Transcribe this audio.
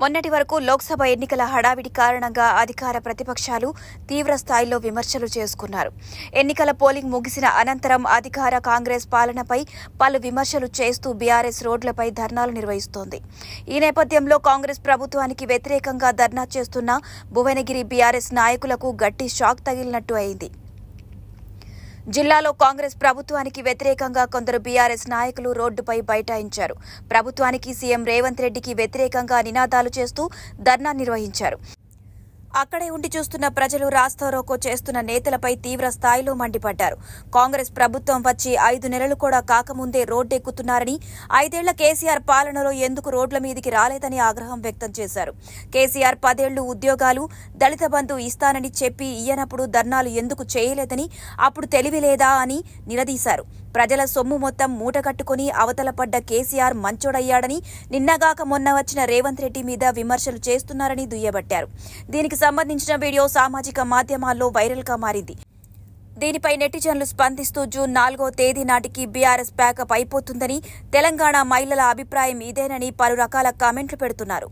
మొన్నటి వరకు లోక్సభ ఎన్నికల హడావిడి కారణంగా అధికార ప్రతిపక్షాలు తీవ్ర స్థాయిలో విమర్శలు చేసుకున్నారు ఎన్నికల పోలింగ్ ముగిసిన అనంతరం అధికార కాంగ్రెస్ పాలనపై పలు విమర్శలు చేస్తూ బీఆర్ఎస్ రోడ్లపై ధర్నాలు నిర్వహిస్తోంది ఈ నేపథ్యంలో కాంగ్రెస్ ప్రభుత్వానికి వ్యతిరేకంగా ధర్నా చేస్తున్న భువనగిరి బీఆర్ఎస్ నాయకులకు గట్టి షాక్ తగిలినట్టు అయింది జిల్లాలో కాంగ్రెస్ ప్రభుత్వానికి వ్యతిరేకంగా కొందరు బీఆర్ఎస్ నాయకులు రోడ్డుపై బైఠాయించారు ప్రభుత్వానికి సీఎం రేవంత్ రెడ్డికి వ్యతిరేకంగా నినాదాలు చేస్తూ ధర్నా నిర్వహించారు అక్కడే ఉండి చూస్తున్న ప్రజలు రాస్తారోకో చేస్తున్న నేతలపై తీవ్ర స్థాయిలో మండిపడ్డారు కాంగ్రెస్ ప్రభుత్వం వచ్చి ఐదు నెలలు కూడా కాకముందే రోడ్డెక్కుతున్నారని ఐదేళ్ల కేసీఆర్ పాలనలో ఎందుకు రోడ్ల మీదికి రాలేదని ఆగ్రహం వ్యక్తం చేశారు కేసీఆర్ పదేళ్లు ఉద్యోగాలు దళిత బంధు ఇస్తానని చెప్పి ఇయ్యనప్పుడు ధర్నాలు ఎందుకు చేయలేదని అప్పుడు తెలివి లేదా అని నిలదీశారు ప్రజల సొమ్ము మొత్తం మూటగట్టుకుని అవతలపడ్డ కేసీఆర్ మంచోడయ్యాడని నిన్నగాక మొన్న వచ్చిన రేవంత్ రెడ్డి మీద విమర్శలు చేస్తున్నారని దుయ్యబట్టారు దీనికి సంబంధించిన వీడియో సామాజిక మాధ్యమాల్లో వైరల్గా మారింది దీనిపై నెటిజన్లు స్పందిస్తూ జూన్ నాలుగో తేదీ నాటికి బీఆర్ఎస్ ప్యాకప్ అయిపోతుందని తెలంగాణ మహిళల అభిప్రాయం ఇదేనని పలు రకాల కామెంట్లు పెడుతున్నారు